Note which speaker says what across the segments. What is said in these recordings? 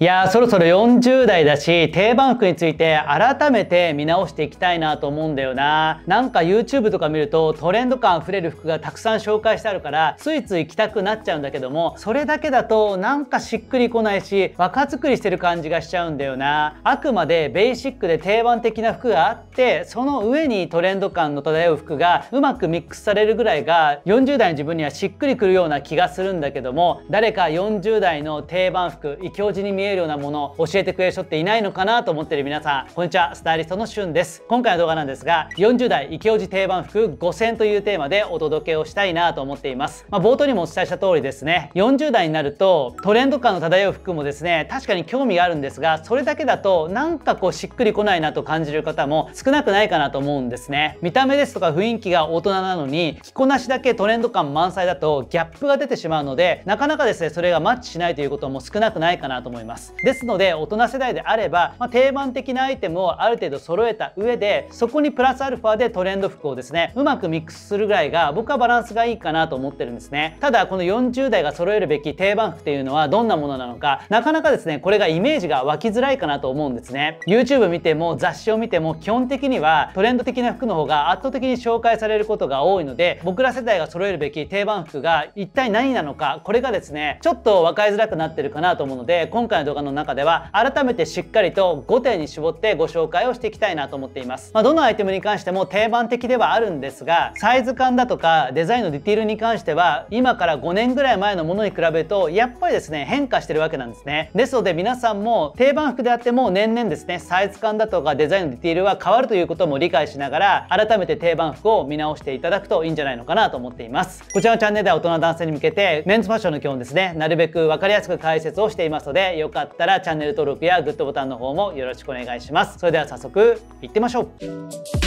Speaker 1: いやーそろそろ40代だし定番服について改めて見直していきたいなと思うんだよななんか YouTube とか見るとトレンド感あふれる服がたくさん紹介してあるからついつい着たくなっちゃうんだけどもそれだけだとなんかしっくりこないし若作りしてる感じがしちゃうんだよなあくまでベーシックで定番的な服があってその上にトレンド感の漂う服がうまくミックスされるぐらいが40代の自分にはしっくりくるような気がするんだけども誰か40代の定番服異教地に見ええるようなものを教えてくれる人っていないのかなと思ってる皆さんこんにちはスタイリストのしゅんです今回の動画なんですが40代イケオジ定番服5選というテーマでお届けをしたいなと思っています、まあ、冒頭にもお伝えした通りですね40代になるとトレンド感の漂う服もですね確かに興味があるんですがそれだけだとなんかこうしっくりこないなと感じる方も少なくないかなと思うんですね見た目ですとか雰囲気が大人なのに着こなしだけトレンド感満載だとギャップが出てしまうのでなかなかですねそれがマッチしないということも少なくないかなと思いまますですので大人世代であれば、まあ、定番的なアイテムをある程度揃えた上でそこにプラスアルファでトレンド服をですねうまくミックスするぐらいが僕はバランスがいいかなと思ってるんですねただこの40代が揃えるべき定番服っていうのはどんなものなのかなかなかですねこれがイメージが湧きづらいかなと思うんですね YouTube 見ても雑誌を見ても基本的にはトレンド的な服の方が圧倒的に紹介されることが多いので僕ら世代が揃えるべき定番服が一体何なのかこれがですねちょっと分かりづらくなってるかなと思うので今回の動画の中では改めてしっかりと5点に絞ってご紹介をしていきたいなと思っています、まあ、どのアイテムに関しても定番的ではあるんですがサイズ感だとかデザインのディティールに関しては今から5年ぐらい前のものに比べるとやっぱりですね変化してるわけなんですねですので皆さんも定番服であっても年々ですねサイズ感だとかデザインのディティールは変わるということも理解しながら改めて定番服を見直していただくといいんじゃないのかなと思っていますこちらのチャンネルでは大人男性に向けてメンズファッションの基本ですねなるべく分かりやすく解説をしていますのでよかかったらチャンネル登録やグッドボタンの方もよろしくお願いします。それでは早速いってみましょう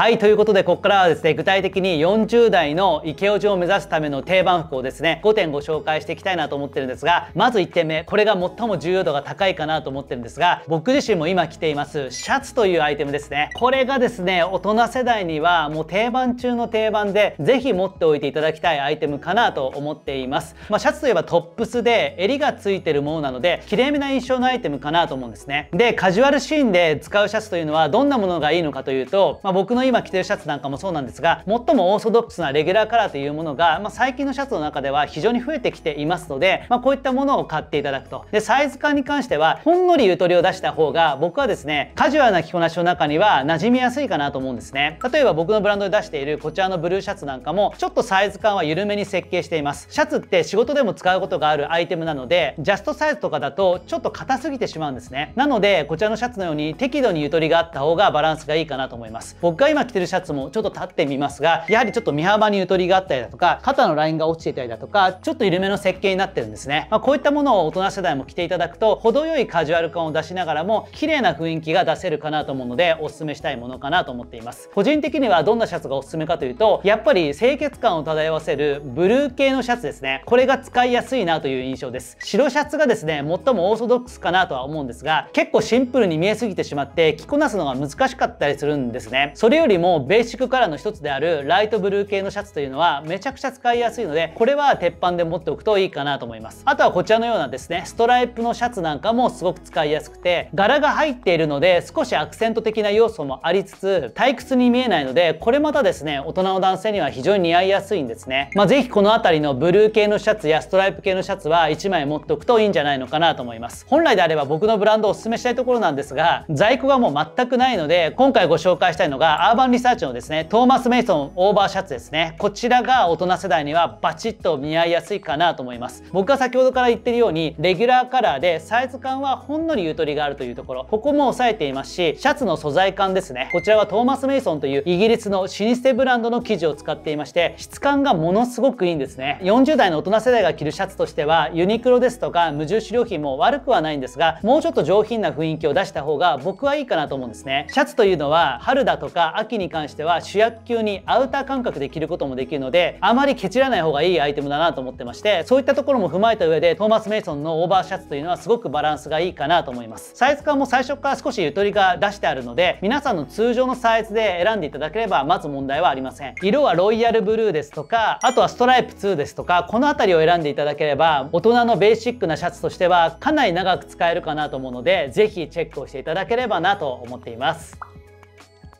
Speaker 1: はいということでここからはですね具体的に40代のイケオジを目指すための定番服をですね5点ご紹介していきたいなと思ってるんですがまず1点目これが最も重要度が高いかなと思ってるんですが僕自身も今着ていますシャツというアイテムですねこれがですね大人世代にはもう定番中の定番で是非持っておいていただきたいアイテムかなと思っています、まあ、シャツといえばトップスで襟がついてるものなのできれいめな印象のアイテムかなと思うんですねでカジュアルシーンで使うシャツというのはどんなものがいいのかというと、まあ、僕の今着てるシャツなんかもそうなんですが最もオーソドックスなレギュラーカラーというものが、まあ、最近のシャツの中では非常に増えてきていますので、まあ、こういったものを買っていただくとでサイズ感に関してはほんのりゆとりを出した方が僕はですねカジュアルな着こなしの中には馴染みやすいかなと思うんですね例えば僕のブランドで出しているこちらのブルーシャツなんかもちょっとサイズ感は緩めに設計していますシャツって仕事でも使うことがあるアイテムなのでジャストサイズとかだとちょっと硬すぎてしまうんですねなのでこちらのシャツのように適度にゆとりがあった方がバランスがいいかなと思います僕が今今着てるシャツもちょっと立ってみますがやはりちょっと身幅にゆとりがあったりだとか肩のラインが落ちていたりだとかちょっと緩めの設計になってるんですね、まあ、こういったものを大人世代も着ていただくと程よいカジュアル感を出しながらも綺麗な雰囲気が出せるかなと思うのでおすすめしたいものかなと思っています個人的にはどんなシャツがおすすめかというとやっぱり清潔感を漂わせるブルー系のシャツですねこれが使いやすいなという印象です白シャツがですね最もオーソドックスかなとは思うんですが結構シンプルに見えすぎてしまって着こなすのが難しかったりするんですねそれよりもベーシックカラーの一つであるライトブルー系のシャツというのはめちゃくちゃ使いやすいのでこれは鉄板で持っておくといいかなと思いますあとはこちらのようなですねストライプのシャツなんかもすごく使いやすくて柄が入っているので少しアクセント的な要素もありつつ退屈に見えないのでこれまたですね大人の男性には非常に似合いやすいんですねまあ是非この辺りのブルー系のシャツやストライプ系のシャツは1枚持っておくといいんじゃないのかなと思います本来であれば僕のブランドをおすすめしたいところなんですが在庫がもう全くないので今回ご紹介したいのがアーバンリサーチのですねトーマス・メイソンオーバーシャツですねこちらが大人世代にはバチッと見合いやすいかなと思います僕が先ほどから言ってるようにレギュラーカラーでサイズ感はほんのりゆとりがあるというところここも押さえていますしシャツの素材感ですねこちらはトーマス・メイソンというイギリスの老舗ブランドの生地を使っていまして質感がものすごくいいんですね40代の大人世代が着るシャツとしてはユニクロですとか無印良品も悪くはないんですがもうちょっと上品な雰囲気を出した方が僕はいいかなと思うんですねシャツというのは春だとか秋に関しては主役級にアウター感覚で着ることもできるのであまりケチらない方がいいアイテムだなと思ってましてそういったところも踏まえた上でトーマス・メイソンのオーバーシャツというのはすごくバランスがいいかなと思いますサイズ感も最初から少しゆとりが出してあるので皆さんの通常のサイズで選んでいただければまず問題はありません色はロイヤルブルーですとかあとはストライプ2ですとかこの辺りを選んでいただければ大人のベーシックなシャツとしてはかなり長く使えるかなと思うので是非チェックをしていただければなと思っています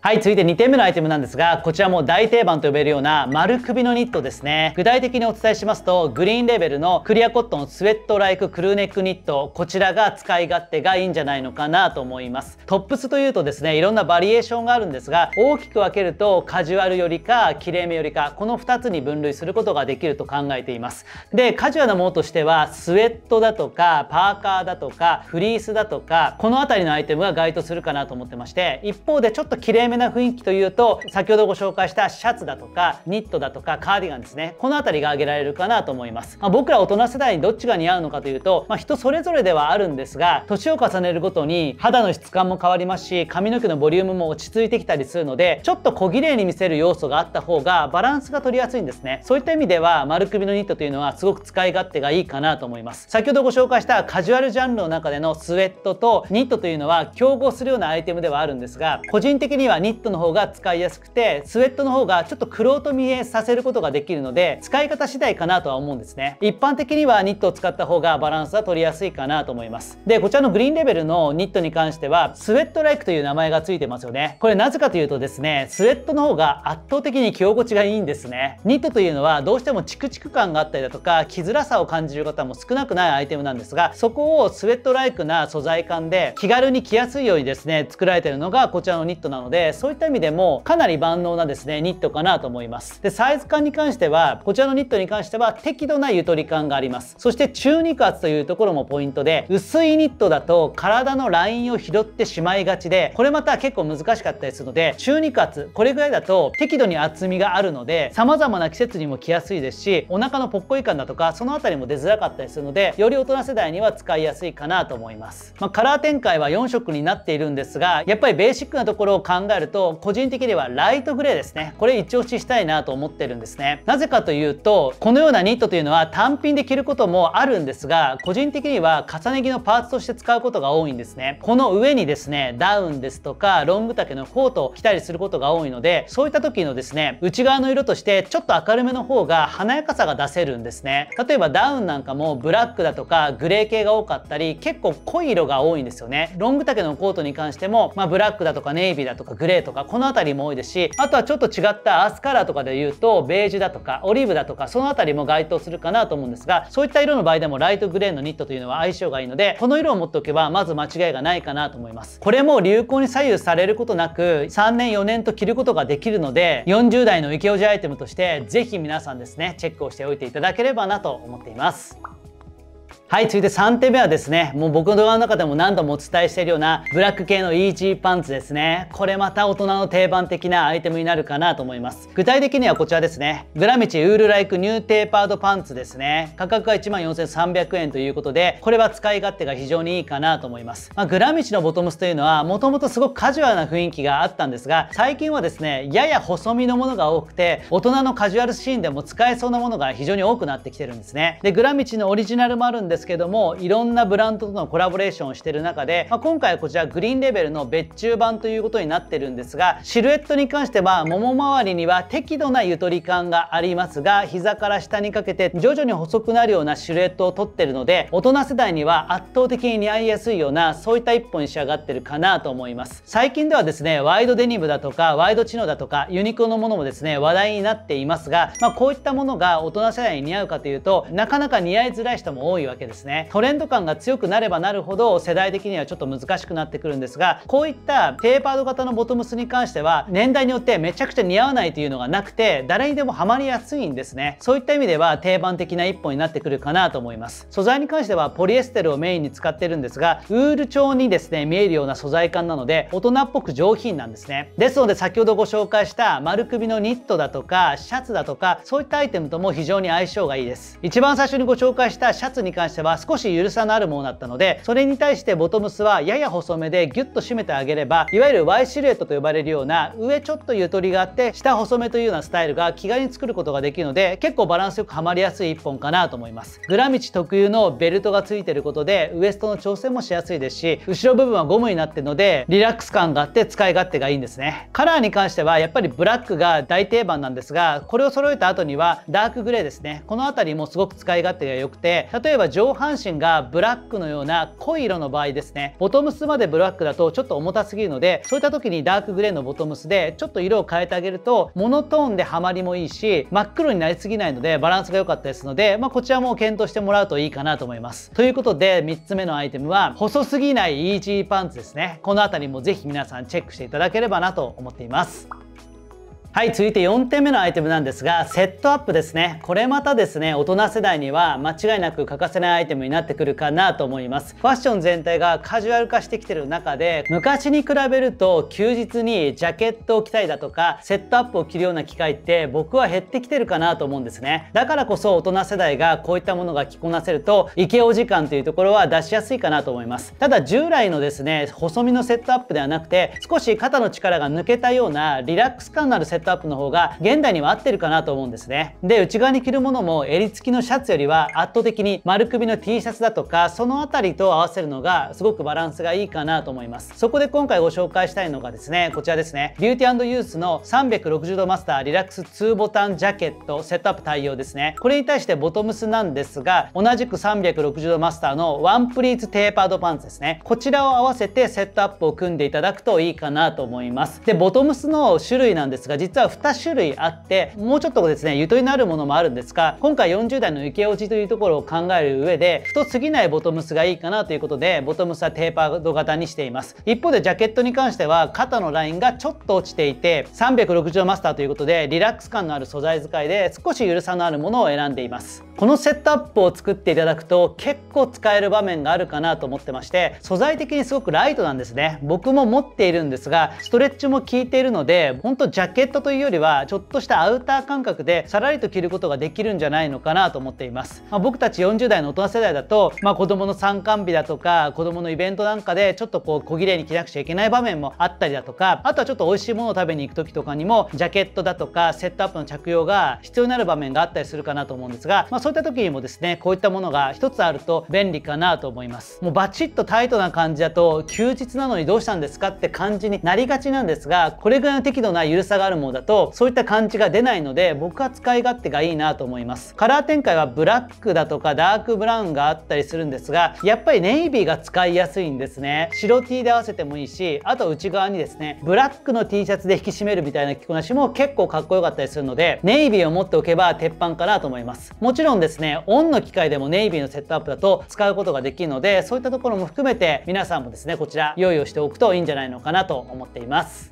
Speaker 1: はい、続いて2点目のアイテムなんですが、こちらも大定番と呼べるような丸首のニットですね。具体的にお伝えしますと、グリーンレベルのクリアコットンスウェットライククルーネックニット、こちらが使い勝手がいいんじゃないのかなと思います。トップスというとですね、いろんなバリエーションがあるんですが、大きく分けるとカジュアルよりか、きれいめよりか、この2つに分類することができると考えています。で、カジュアルなものとしては、スウェットだとか、パーカーだとか、フリースだとか、この辺りのアイテムが該当するかなと思ってまして、一方でちょっときれいめな雰囲気というと先ほどご紹介したシャツだとかニットだとかカーディガンですねこの辺りが挙げられるかなと思います、まあ、僕ら大人世代にどっちが似合うのかというと、まあ、人それぞれではあるんですが年を重ねるごとに肌の質感も変わりますし髪の毛のボリュームも落ち着いてきたりするのでちょっと小綺麗に見せる要素があった方がバランスが取りやすいんですねそういった意味では丸首のニットというのはすごく使い勝手がいいかなと思います先ほどご紹介したカジュアルジャンルの中でのスウェットとニットというのは競合するようなアイテムではあるんですが個人的にははニットの方が使いやすくてスウェットの方がちょっと黒と見えさせることができるので使い方次第かなとは思うんですね一般的にはニットを使った方がバランスは取りやすいかなと思いますでこちらのグリーンレベルのニットに関してはスウェットライクという名前がついてますよねこれなぜかというとですねスウェットの方が圧倒的に着心地がいいんですねニットというのはどうしてもチクチク感があったりだとか着づらさを感じる方も少なくないアイテムなんですがそこをスウェットライクな素材感で気軽に着やすいようにですね作られてるのがこちらのニットなのででそういった意味でもかなり万能なですねニットかなと思いますでサイズ感に関してはこちらのニットに関しては適度なゆとり感がありますそして中肉厚というところもポイントで薄いニットだと体のラインを拾ってしまいがちでこれまた結構難しかったりするので中肉厚これぐらいだと適度に厚みがあるので様々な季節にも着やすいですしお腹のぽっこり感だとかその辺りも出づらかったりするのでより大人世代には使いやすいかなと思います、まあ、カラー展開は4色になっているんですがやっぱりベーシックなところを考えあると個人的にはライトグレーですねこれ一押ししたいなと思ってるんですねなぜかというとこのようなニットというのは単品で着ることもあるんですが個人的には重ね着のパーツとして使うことが多いんですねこの上にですねダウンですとかロング丈のコートを着たりすることが多いのでそういった時のですね内側の色としてちょっと明るめの方が華やかさが出せるんですね例えばダウンなんかもブラックだとかグレー系が多かったり結構濃い色が多いんですよねロング丈のコートに関しても、まあ、ブラックだとかネイビーだとかグレーとかこの辺りも多いですしあとはちょっと違ったアースカラーとかで言うとベージュだとかオリーブだとかその辺りも該当するかなと思うんですがそういった色の場合でもライトグレーのニットというのは相性がいいのでこの色を持っておけばまず間違いがないかなと思いますこれも流行に左右されることなく3年4年と着ることができるので40代のイケオジアイテムとしてぜひ皆さんですねチェックをしておいていただければなと思っていますはい、続いて3手目はですね、もう僕の動画の中でも何度もお伝えしているような、ブラック系のイージーパンツですね。これまた大人の定番的なアイテムになるかなと思います。具体的にはこちらですね。グラミチウールライクニューテーパードパンツですね。価格が14,300円ということで、これは使い勝手が非常にいいかなと思います。まあ、グラミチのボトムスというのは、もともとすごくカジュアルな雰囲気があったんですが、最近はですね、やや細身のものが多くて、大人のカジュアルシーンでも使えそうなものが非常に多くなってきてるんですね。で、グラミチのオリジナルもあるんですですけどもいろんなブランドとのコラボレーションをしている中で、まあ、今回はこちらグリーンレベルの別注版ということになってるんですがシルエットに関してはもも周りには適度なゆとり感がありますが膝から下にかけて徐々に細くなるようなシルエットをとってるので大人世代には圧倒的に似合いやすいようなそういった一本に仕上がってるかなと思います最近ではですねワイドデニムだとかワイドチノだとかユニクロのものもですね話題になっていますが、まあ、こういったものが大人世代に似合うかというとなかなか似合いづらい人も多いわけですねトレンド感が強くなればなるほど世代的にはちょっと難しくなってくるんですがこういったテーパード型のボトムスに関しては年代によってめちゃくちゃ似合わないというのがなくて誰にでもハマりやすいんですねそういった意味では定番的な一本になってくるかなと思います素材に関してはポリエステルをメインに使ってるんですがウール調にですね見えるような素材感なので大人っぽく上品なんですねですので先ほどご紹介した丸首のニットだとかシャツだとかそういったアイテムとも非常に相性がいいです一番最初にご紹介したシャツに関してしは少し緩さのあるものだったのでそれに対してボトムスはやや細めでギュッと締めてあげればいわゆる Y シルエットと呼ばれるような上ちょっとゆとりがあって下細めというようなスタイルが気軽に作ることができるので結構バランスよくはまりやすい一本かなと思いますグラミチ特有のベルトがついてることでウエストの調整もしやすいですし後ろ部分はゴムになってるのでリラックス感があって使い勝手がいいんですねカラーに関してはやっぱりブラックが大定番なんですがこれを揃えた後にはダークグレーですねこの辺りもすごく使い勝手が良くて例えば上上半身がブラックのような濃い色の場合ですねボトムスまでブラックだとちょっと重たすぎるのでそういった時にダークグレーのボトムスでちょっと色を変えてあげるとモノトーンでハマりもいいし真っ黒になりすぎないのでバランスが良かったですので、まあ、こちらも検討してもらうといいかなと思いますということで3つ目のアイテムは細すぎないイージーパンツですねこの辺りもぜひ皆さんチェックしていただければなと思っていますはい、続いて4点目のアイテムなんですが、セットアップですね。これまたですね、大人世代には間違いなく欠かせないアイテムになってくるかなと思います。ファッション全体がカジュアル化してきてる中で、昔に比べると休日にジャケットを着たりだとか、セットアップを着るような機会って僕は減ってきてるかなと思うんですね。だからこそ大人世代がこういったものが着こなせると、イケお時間というところは出しやすいかなと思います。ただ従来のですね、細身のセットアップではなくて、少し肩の力が抜けたようなリラックス感のあるセットトアップの方が現代には合ってるかなと思うんですねで内側に着るものも襟付きのシャツよりは圧倒的に丸首の T シャツだとかその辺りと合わせるのがすごくバランスがいいかなと思いますそこで今回ご紹介したいのがですねこちらですねビューティーユースの360度マスターリラックス2ボタンジャケットセットアップ対応ですねこれに対してボトムスなんですが同じく360度マスターのワンプリーツテーパードパンツですねこちらを合わせてセットアップを組んでいただくといいかなと思いますでボトムスの種類なんですが実はは2種類あってもうちょっとですねゆとりのあるものもあるんですが今回40代の受け落ちというところを考える上で太すぎないボトムスがいいかなということでボトムスはテーパード型にしています一方でジャケットに関しては肩のラインがちょっと落ちていて360度マスターということでリラックス感のある素材使いで少しゆるさのあるものを選んでいますこのセットアップを作っていただくと結構使える場面があるかなと思ってまして素材的にすごくライトなんですね僕も持っているんですがストレッチも効いているので本当ジャケットというよりはちょっとしたアウター感覚でさらりと着ることができるんじゃないのかなと思っています、まあ、僕たち40代の大人世代だと、まあ、子供の参観日だとか子供のイベントなんかでちょっとこう小綺麗に着なくちゃいけない場面もあったりだとかあとはちょっと美味しいものを食べに行く時とかにもジャケットだとかセットアップの着用が必要になる場面があったりするかなと思うんですが、まあ、そういった時にもですねこういったものが一つあると便利かなと思いますもうバチッとタイトな感じだと休日なのにどうしたんですかって感じになりがちなんですがこれぐらいの適度な緩さがあるものものだとそういった感じが出ないので僕は使い勝手がいいなと思いますカラー展開はブラックだとかダークブラウンがあったりするんですがやっぱりネイビーが使いやすいんですね白 T で合わせてもいいしあと内側にですねブラックの T シャツで引き締めるみたいな着こなしも結構かっこよかったりするのでネイビーを持っておけば鉄板かなと思いますもちろんですねオンの機械でもネイビーのセットアップだと使うことができるのでそういったところも含めて皆さんもですねこちら用意をしておくといいんじゃないのかなと思っています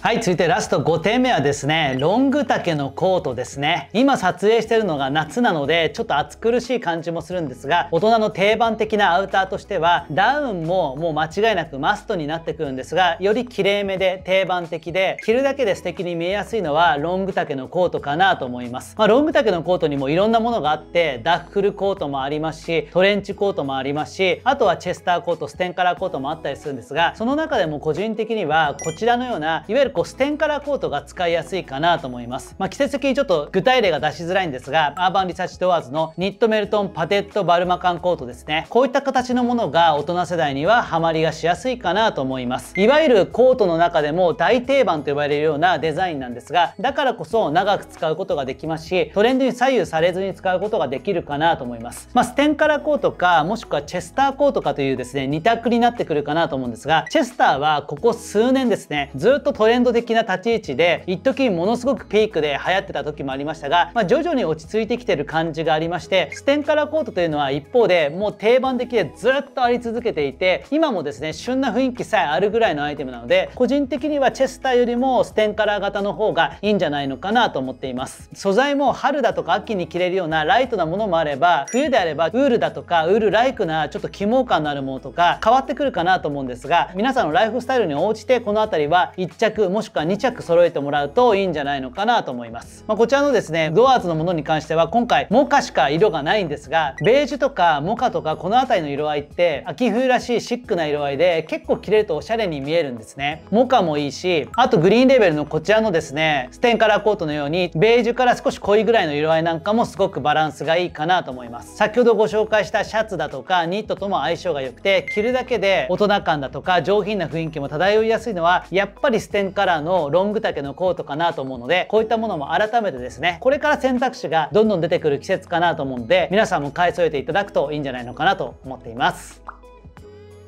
Speaker 1: はい続いてラスト5点目はですねロング丈のコートですね今撮影してるのが夏なのでちょっと暑苦しい感じもするんですが大人の定番的なアウターとしてはダウンももう間違いなくマストになってくるんですがよりきれいめで定番的で着るだけで素敵に見えやすいのはロング丈のコートかなと思います、まあ、ロング丈のコートにもいろんなものがあってダッフルコートもありますしトレンチコートもありますしあとはチェスターコートステンカラーコートもあったりするんですがその中でも個人的にはこちらのようないわゆるわゆるこうステンカラーコートが使いやすいかなと思います、まあ、季節的にちょっと具体例が出しづらいんですがアーバンリサーチドアーズのニットメルトンパテットバルマカンコートですねこういった形のものが大人世代にはハマりがしやすいかなと思いますいわゆるコートの中でも大定番と呼ばれるようなデザインなんですがだからこそ長く使うことができますしトレンドに左右されずに使うことができるかなと思います、まあ、ステンカラーコートかもしくはチェスターコートかというですね2択になってくるかなと思うんですがチェスターはここ数年ですねずっとトレレンド的な立ち位置で一時ものすごくピークで流行ってた時もありましたが、まあ、徐々に落ち着いてきてる感じがありましてステンカラーコートというのは一方でもう定番的でずっとあり続けていて今もですね旬な雰囲気さえあるぐらいのアイテムなので個人的にはチェスターよりもステンカラー型の方がいいんじゃないのかなと思っています素材も春だとか秋に着れるようなライトなものもあれば冬であればウールだとかウールライクなちょっと起毛感のあるものとか変わってくるかなと思うんですが皆さんのライフスタイルに応じてこの辺りは1着もしくは2着揃えてもらうといいんじゃないのかなと思います、まあ、こちらのですねドアーズのものに関しては今回モカしか色がないんですがベージュとかモカとかこの辺りの色合いって秋冬らしいシックな色合いで結構着れるとおしゃれに見えるんですねモカもいいしあとグリーンレベルのこちらのですねステンカラーコートのようにベージュから少し濃いぐらいの色合いなんかもすごくバランスがいいかなと思います先ほどご紹介したシャツだとかニットとも相性が良くて着るだけで大人感だとか上品な雰囲気も漂いやすいのはやっぱりステンカラーのロング丈のコートかなと思うのでこういったものも改めてですねこれから選択肢がどんどん出てくる季節かなと思うんで皆さんも買い添えていただくといいんじゃないのかなと思っています。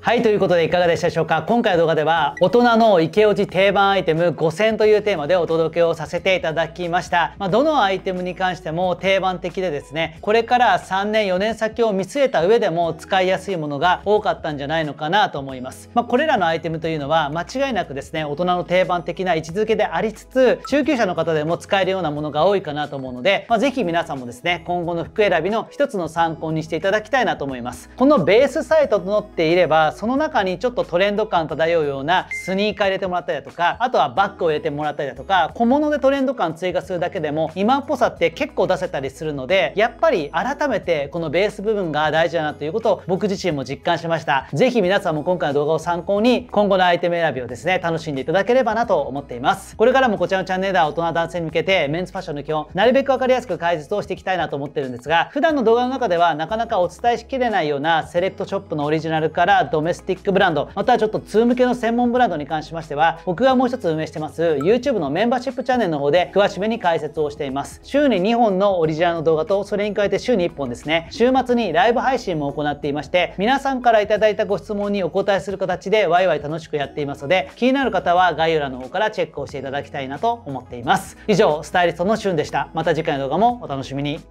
Speaker 1: はいということでいかがでしたでしょうか今回の動画では大人のイケオジ定番アイテム5選というテーマでお届けをさせていただきました、まあ、どのアイテムに関しても定番的でですねこれから3年4年先を見据えた上でも使いやすいものが多かったんじゃないのかなと思います、まあ、これらのアイテムというのは間違いなくですね大人の定番的な位置づけでありつつ中級者の方でも使えるようなものが多いかなと思うので、まあ、ぜひ皆さんもですね今後の服選びの一つの参考にしていただきたいなと思いますこのベースサイトとなっていればその中にちょっとトレンド感漂うようなスニーカー入れてもらったりだとかあとはバッグを入れてもらったりだとか小物でトレンド感追加するだけでも今っぽさって結構出せたりするのでやっぱり改めてこのベース部分が大事だなということを僕自身も実感しました是非皆さんも今回の動画を参考に今後のアイテム選びをですね楽しんでいただければなと思っていますこれからもこちらのチャンネルでは大人男性に向けてメンズファッションの基本なるべく分かりやすく解説をしていきたいなと思ってるんですが普段の動画の中ではなかなかお伝えしきれないようなセレクトショップのオリジナルからドメメスティックブランドまたはちょっと通向けの専門ブランドに関しましては僕がもう一つ運営してます YouTube のメンバーシップチャンネルの方で詳しめに解説をしています週に2本のオリジナルの動画とそれに加えて週に1本ですね週末にライブ配信も行っていまして皆さんから頂いたご質問にお答えする形でワイワイ楽しくやっていますので気になる方は概要欄の方からチェックをしていただきたいなと思っています以上スタイリストのしゅんでしたまた次回の動画もお楽しみに